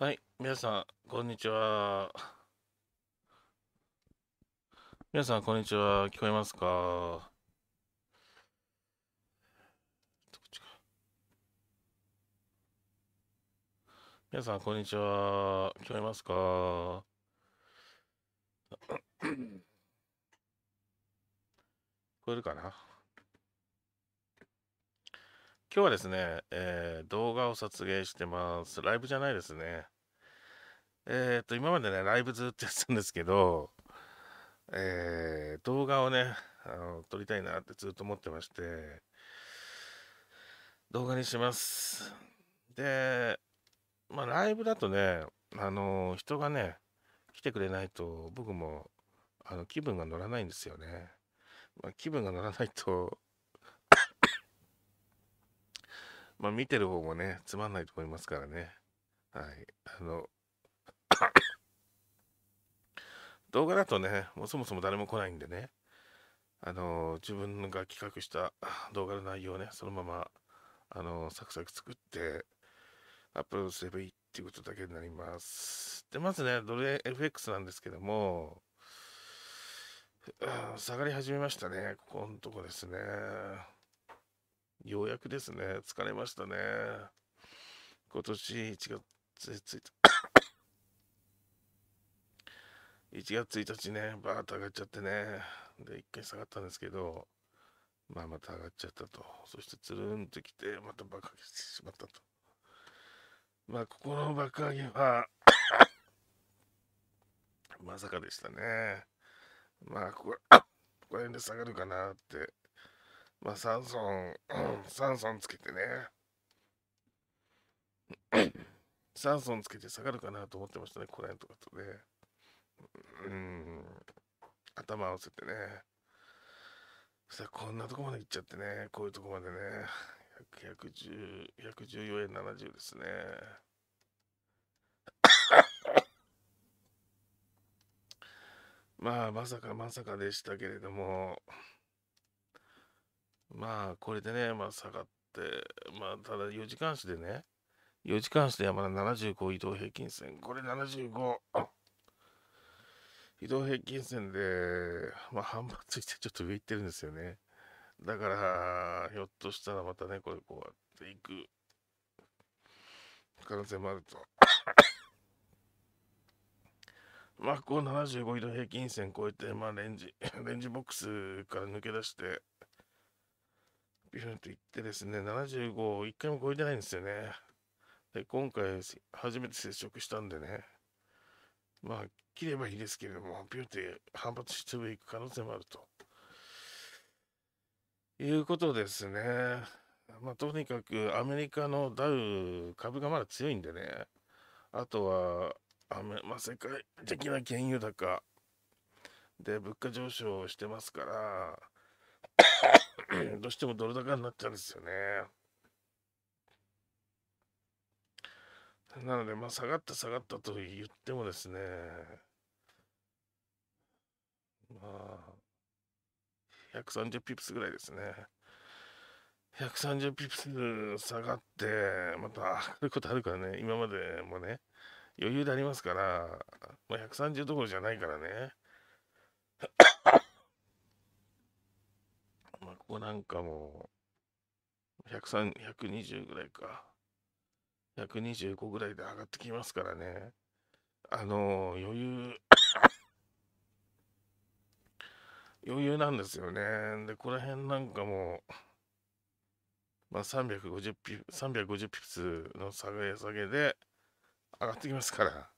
はい、皆さん、こんにちは。皆さん、こんにちは。聞こえますか皆さん、こんにちは。聞こえますか 聞こえるかな今日はですね、えー、動画を撮影してます。ライブじゃないですね。えっ、と、今までね、ライブずっとやってたんですけど、えー、動画をね、あの撮りたいなってずっと思ってまして、動画にします。で、まあ、ライブだとね、あの人がね、来てくれないと、僕も、あの、気分が乗らないんですよね。まあ、気分が乗らないとまあ、見てる方もね、つまんないと思いますからね。はい。あの、動画だとね、もうそもそも誰も来ないんでね、あの自分が企画した 動画の内容をね、そのまま、あのサクサク作って、アップロードすればいいっていうことだけになります。で、まずね、ドル FX なんですけども、下がり始めましたね。ここのとこですね。ようやくですね。疲れましたね。今年1月1日1月1日ねバーッと上がっちゃってねで1回下がったんですけどまあまた上がっちゃったとそしてつるんときてまた爆上げしてしまったとまあここの爆上げは まさかでしたねまあここ ここら辺で下がるかなってまあ3損3損つけてね3損 つけて下がるかなと思ってましたねこの辺とかとねうん頭合わせてねそしたらこんなとこまで行っちゃってねこういうとこまでね1 1 4円70ですね まあまさかまさかでしたけれどもまあこれでねまあ下がってまあただ4時間足でね4時間足で山田75移動平均線これ75。移動平均線で、まあ、半ばついてちょっと上行ってるんですよね。だから、ひょっとしたらまたね、これこうやっていく可能性もあると。まあ、こう75移動平均線超えて、まあ、レンジ、レンジボックスから抜け出して、ビュンといってですね、75を1回も超えてないんですよね。で、今回、初めて接触したんでね。まあ、切ればいいですけれども、ピューって反発して上行く可能性もあると。いうことですね。まあ、とにかくアメリカのダウ株がまだ強いんでね。あとは、アメまあ、世界的な原油高で物価上昇してますから、どうしてもドル高になっちゃうんですよね。なので、まあ、下がった下がったと言ってもですね、まあ、130ピプスぐらいですね。130ピプス下がって、また上がることあるからね、今までもね、余裕でありますから、まあ、130どころじゃないからね。まあ、ここなんかも、120ぐらいか。125ぐらいで上がってきますからね。あの、余裕余裕なんですよね。で、この辺なんかもう、まあ、350ピ、350 i プスの下げ下げで上がってきますから。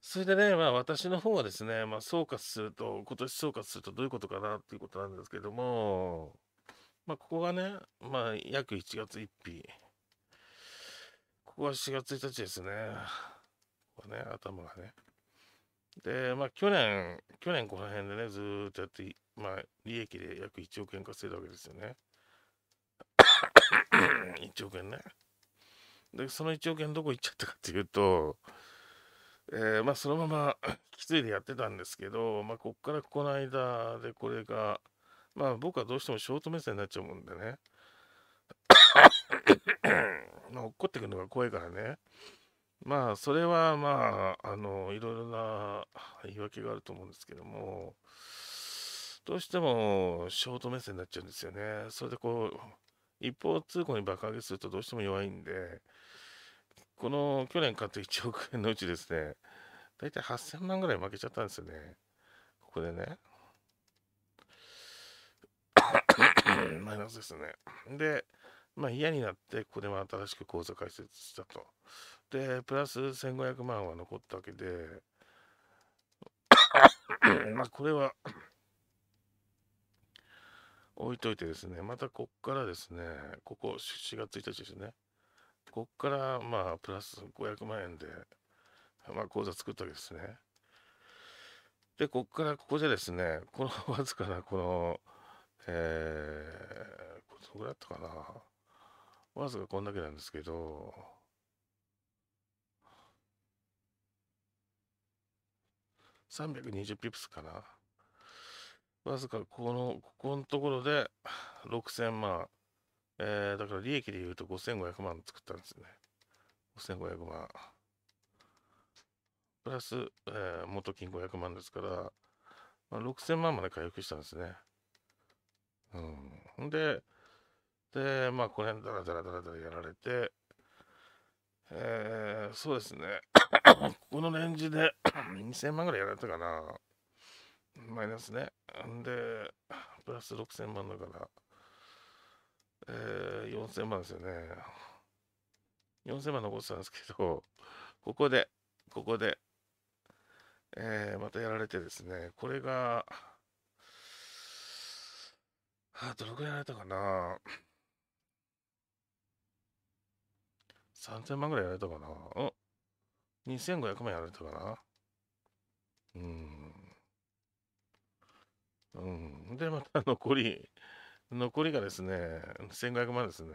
それでね、まあ私の方はですね、まあ総括すると、今年総括するとどういうことかなっていうことなんですけども、まあここがね、まあ約1月1日。は4月1日ですね。ここね、頭がね。で、まあ去年、去年この辺でね、ずっとやって、まあ利益で約1億円稼いだわけですよね。1 億円ね。で、その1億円どこ行っちゃったかっていうと、えー、まあそのまま 引き継いでやってたんですけど、まあこっからこの間でこれが、まあ僕はどうしてもショート目線になっちゃうもんでね。落っこってくるのが怖いからね。まあそれはまああのいろいろな言い訳があると思うんですけどもどうしてもショート目線になっちゃうんですよねそれでこう一方通行に爆上げするとどうしても弱いんでこの去年買った1億円のうちですね大体8000万ぐらい負けちゃったんですよねここでね マイナスですねでまあ、嫌になってここで新しく口座開設したと。でプラス1500万は残ったわけで まあこれは置いといてですねまたこっからですねここ4月1日ですねこっからまあプラス500万円で、まあ、口座作ったわけですね。でこっからここでですねこのわずかなこのえー、これどこだったかなわずかこんだけなんですけど、320ピプスかな。わずかこの、ここのところで6000万。えー、だから利益で言うと5500万作ったんですね。5500万。プラス、えー、元金500万ですから、まあ、6000万まで回復したんですね。うん。んで、で、まあ、この辺、だらだらだらだらやられて、えー、そうですね、このレンジで2000 万ぐらいやられたかな、マイナスね。んで、プラス6000万だから、えー、4000万ですよね。4000万残ってたんですけど、ここで、ここで、えー、またやられてですね、これが、はあ、どれくらいやられたかな3000万ぐらいやられたかな。お2500万やられたかな。うん。うん。で、また残り、残りがですね、1500万ですね。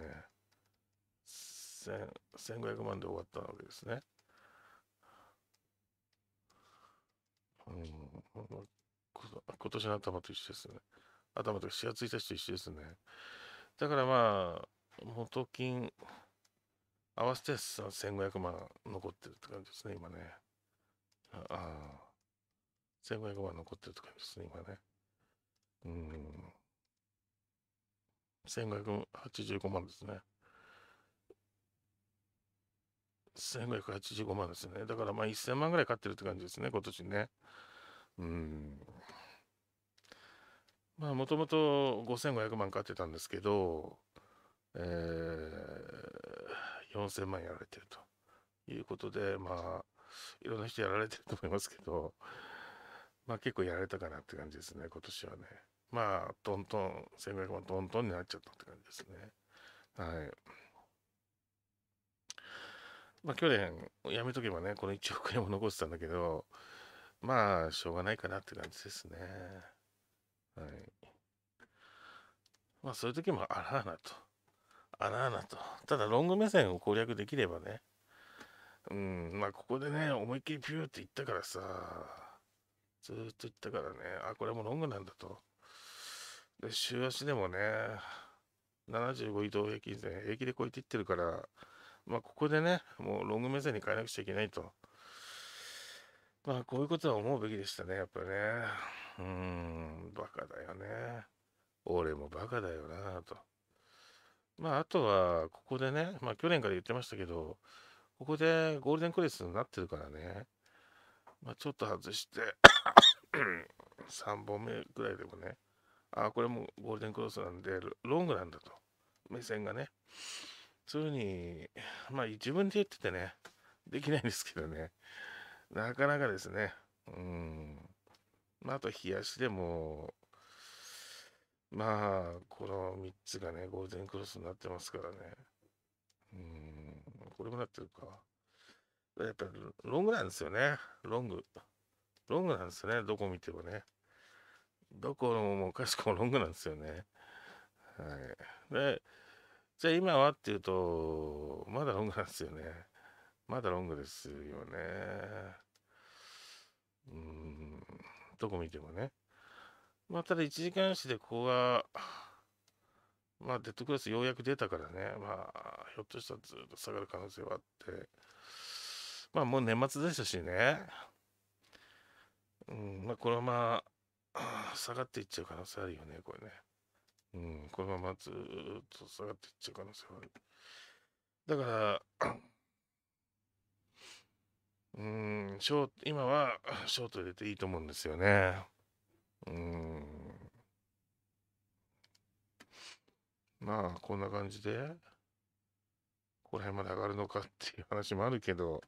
1500万で終わったわけですね。うん。今年の頭と一緒ですね。頭と4月1日と一緒ですね。だからまあ、元金、合わせて1500万残ってるって感じですね、今ね。ああ。1500万残ってるって感じですね、今ね。うん。1585万ですね。1585万ですね。だからまあ1000万ぐらい買ってるって感じですね、今年ね。うん。まあもともと5500万買ってたんですけど、えー、4000万やられてるということで、まあ、いろんな人やられてると思いますけど、まあ結構やられたかなって感じですね、今年はね。まあ、トントン、1500万トントンになっちゃったって感じですね。はい。まあ去年、やめとけばね、この1億円を残してたんだけど、まあ、しょうがないかなって感じですね。はい。まあそういう時もあらあらと。あらあらと。ただ、ロング目線を攻略できればね、うん、まあ、ここでね、思いっきりピューっていったからさ、ずっといったからね、あ、これもロングなんだと。で、週足でもね、75移動平均線、平気で超えていってるから、まあ、ここでね、もうロング目線に変えなくちゃいけないと。まあ、こういうことは思うべきでしたね、やっぱりね。うん、バカだよね。俺もバカだよな、と。まあ、あとは、ここでね、まあ、去年から言ってましたけど、ここでゴールデンクレスになってるからね、まあ、ちょっと外して3 本目ぐらいでもね、ああ、これもゴールデンクロスなんで、ロングなんだと、目線がね。そういうふうに、まあ、自分で言っててね、できないんですけどね、なかなかですね、うん、まあ、あと、冷やしでも、まあ、この3つがね、ゴールデンクロスになってますからね。うん、これもなってるか。やっぱりロングなんですよね。ロング。ロングなんですよね。どこ見てもね。どこもかしこもロングなんですよね。はい。で、じゃあ今はっていうと、まだロングなんですよね。まだロングですよね。うん、どこ見てもね。まあ、ただ1時間足でここが、まあ、デッドクロスようやく出たからね、まあ、ひょっとしたらずっと下がる可能性はあって、まあ、もう年末でしたしね、うん、まあ、このまま下がっていっちゃう可能性あるよね、これね。うん、このままずっと下がっていっちゃう可能性はある。だから、うん、ショー今はショート入れていいと思うんですよね。うん。まあ、こんな感じで、ここら辺まで上がるのかっていう話もあるけど、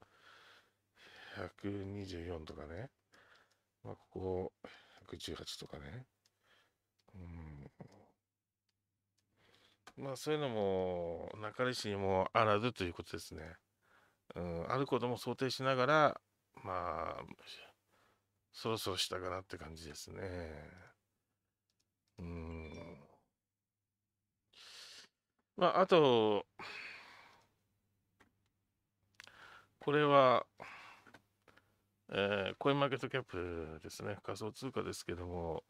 124とかね。まあ、ここ、118とかね。うん。まあ、そういうのも、中西れしにもあらずということですね。うん、あることも想定しながら、まあ、そろそろしたかなって感じですね。うん。まあ、あと、これは、えー、コインマーケットキャップですね、仮想通貨ですけども、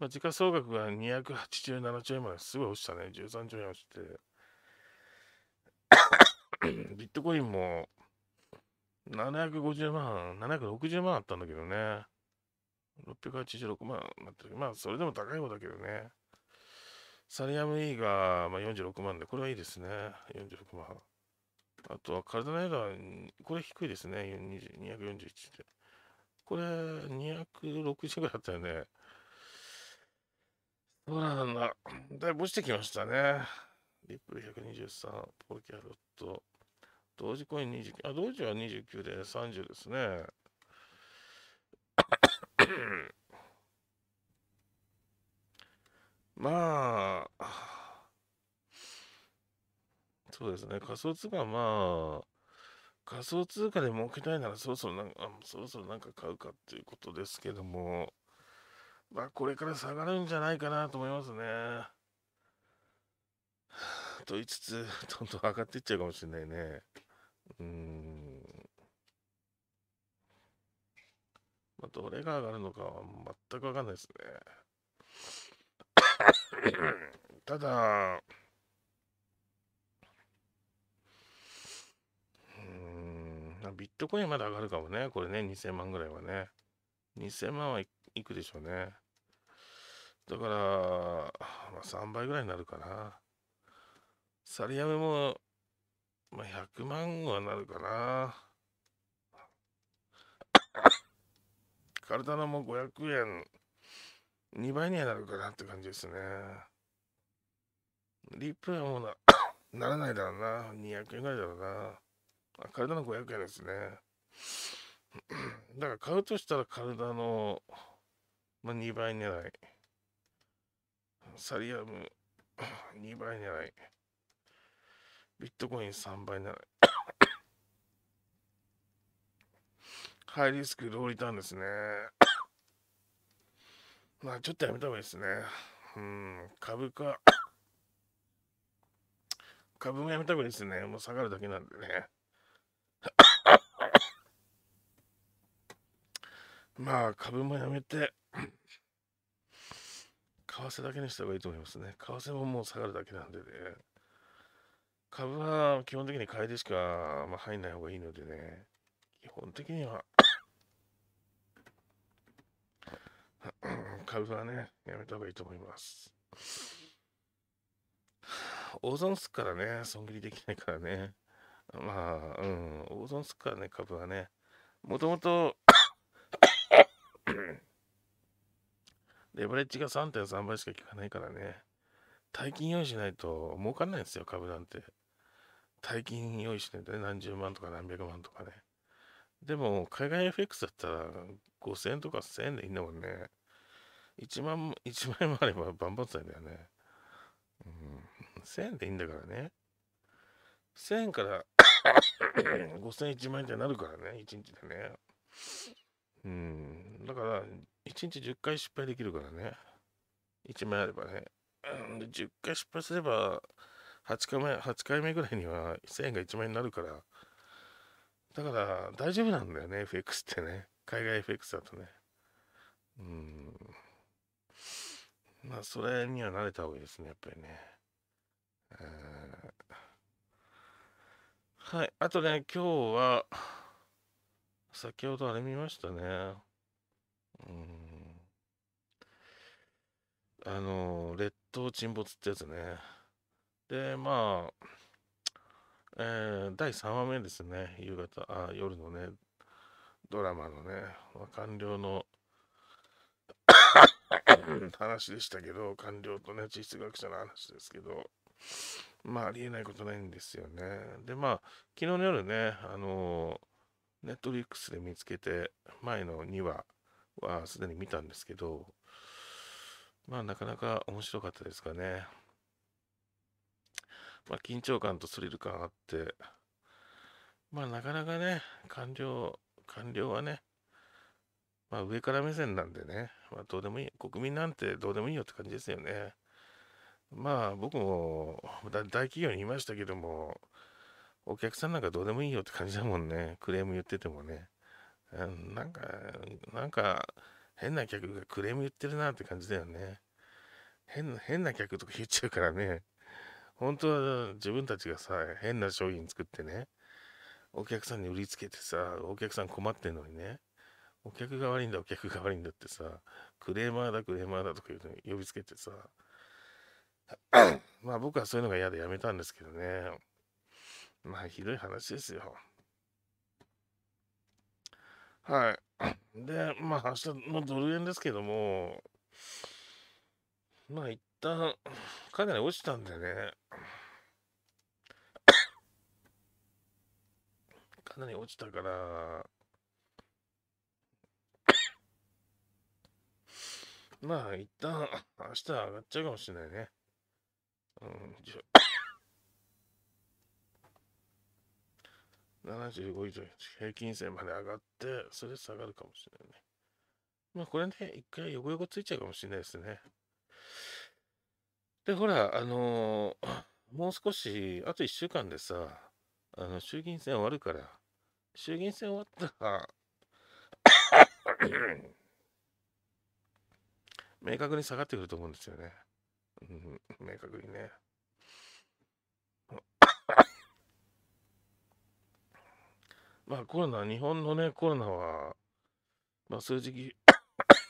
まあ、時価総額が287兆円まですごい落ちたね、13兆円落ちて、ビットコインも750万、760万あったんだけどね。686万なったまあ、それでも高い方だけどね。サリアム E が、まあ、46万で、これはいいですね。46万。あとは、体のエラー、これ低いですね。241って。これ、260ぐらいあったよね。そうなんだ。だいぶ落ちてきましたね。リップル123、ポルキャロット。同時コイン29、あ、同時は29で30ですね。まあ、そうですね、仮想通貨はまあ、仮想通貨で儲けたいならそろそろなんか、そろそろなんか買うかっていうことですけども、まあ、これから下がるんじゃないかなと思いますね。と言いつつ、どんどん上がっていっちゃうかもしれないね。うん。まあ、どれが上がるのかは全くわかんないですね。ただ、うん、ビットコインまで上がるかもね、これね、2000万ぐらいはね。2000万はいくでしょうね。だから、まあ、3倍ぐらいになるかな。サリアメもまあ、100万はなるかな。カルタナも500円、2倍にはなるかなって感じですね。リップはもうな、ならないだろうな。200円ぐらいだろうな。あ、カルタナ500円ですね。だから買うとしたら体の、まあ、2倍狙い。サリアム2倍狙い。ビットコイン3倍なら ハイリスクローリターンですね。まあちょっとやめた方がいいですね。うん、株価 株もやめた方がいいですね。もう下がるだけなんでね。まあ株もやめて為替だけにした方がいいと思いますね。為替ももう下がるだけなんでね。株は基本的に買いでしか、まあ、入んない方がいいのでね、基本的には株はね、やめた方がいいと思います。大損すっからね、損切りできないからね。まあ、うん、大損すっからね、株はね。もともと、レバレッジが3.3倍しか効かないからね。大金用意しないと儲かんないんですよ、株なんて。大金用意しないとね、何十万とか何百万とかね。でも、海外 FX だったら5000円とか1000円でいいんだもんね。1万、1万円もあれば万々歳だよね。うん。1000円でいいんだからね。1000円から5000、1 万円ってなるからね、1日でね。うん。だから、1日10回失敗できるからね。1万円あればね。10回失敗すれば8回目8回目ぐらいには1000円が1万円になるからだから大丈夫なんだよね FX ってね海外 FX だとねうんまあそれには慣れた方がいいですねやっぱりねはいあとね今日は先ほどあれ見ましたねうんあのレッ島沈没ってやつね。で、まあ、えー、第3話目ですね、夕方、あ、夜のね、ドラマのね、官僚の 話でしたけど、官僚とね、地質学者の話ですけど、まあ、ありえないことないんですよね。で、まあ、昨日の夜ね、あのネットリックスで見つけて、前の2話はすでに見たんですけど、まあなかなか面白かったですかね。まあ緊張感とスリル感あって、まあなかなかね、官僚、官僚はね、まあ上から目線なんでね、まあどうでもいい、国民なんてどうでもいいよって感じですよね。まあ僕も大企業にいましたけども、お客さんなんかどうでもいいよって感じだもんね、クレーム言っててもね。なんか、なんか、変な客がクレーム言ってるなって感じだよね。変な、変な客とか言っちゃうからね。本当は自分たちがさ、変な商品作ってね、お客さんに売りつけてさ、お客さん困ってんのにね、お客が悪いんだ、お客が悪いんだってさ、クレーマーだ、クレーマーだとか言うの呼びつけてさ、まあ僕はそういうのが嫌でやめたんですけどね。まあひどい話ですよ。はい。で、まあ、明日のドル円ですけども、まあ、一旦、かなり落ちたんでね、かなり落ちたから、まあ、一旦、明日上がっちゃうかもしれないね。うん、75以上、平均線まで上がって、それで下がるかもしれないね。まあ、これね、一回横横ついちゃうかもしれないですね。で、ほら、あのー、もう少し、あと1週間でさ、あの、衆議院選終わるから、衆議院選終わったら 明確に下がってくると思うんですよね。うん、明確にね。まあコロナ、日本のね、コロナは、まあ数字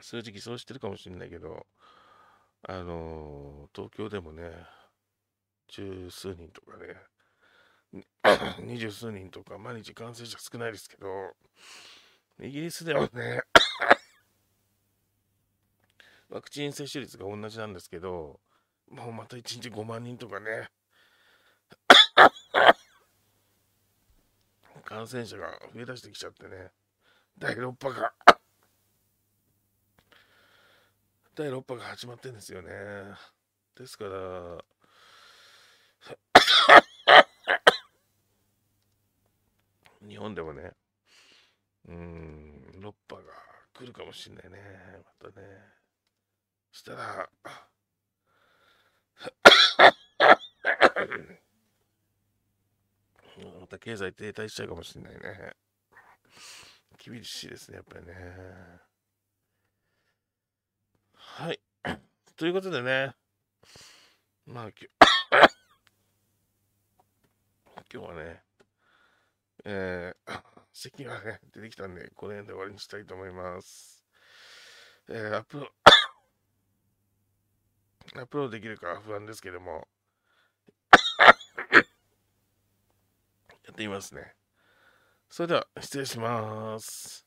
数字偽装してるかもしれないけど、あの東京でもね、十数人とかね、二十数人とか、毎日感染者少ないですけど、イギリスではね、ワクチン接種率が同じなんですけど、もうまた1日5万人とかね、感染者が増え出してきちゃってね、第6波が 第6波が始まってんですよね。ですから、日本でもね、うん、6波が来るかもしんないね。またね。そしたら、また経済停滞しちゃうかもしれないね。厳しいですね、やっぱりね。はい。ということでね、まあ、今日はね、えー、席 がね、出てきたんで、この辺で終わりにしたいと思います。えー、アップロ、アップロードできるか不安ですけども、ってみますね。それでは、失礼します。